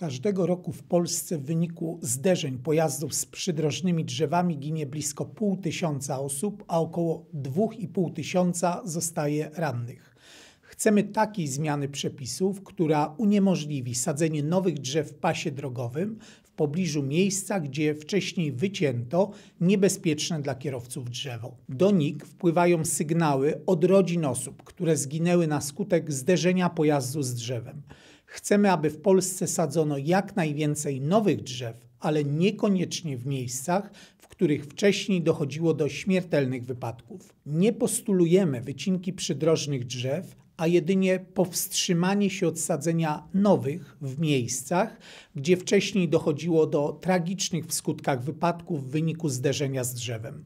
Każdego roku w Polsce w wyniku zderzeń pojazdów z przydrożnymi drzewami ginie blisko pół tysiąca osób, a około 2,5 tysiąca zostaje rannych. Chcemy takiej zmiany przepisów, która uniemożliwi sadzenie nowych drzew w pasie drogowym w pobliżu miejsca, gdzie wcześniej wycięto niebezpieczne dla kierowców drzewo. Do NIK wpływają sygnały od rodzin osób, które zginęły na skutek zderzenia pojazdu z drzewem. Chcemy, aby w Polsce sadzono jak najwięcej nowych drzew, ale niekoniecznie w miejscach, w których wcześniej dochodziło do śmiertelnych wypadków. Nie postulujemy wycinki przydrożnych drzew, a jedynie powstrzymanie się od sadzenia nowych w miejscach, gdzie wcześniej dochodziło do tragicznych w skutkach wypadków w wyniku zderzenia z drzewem.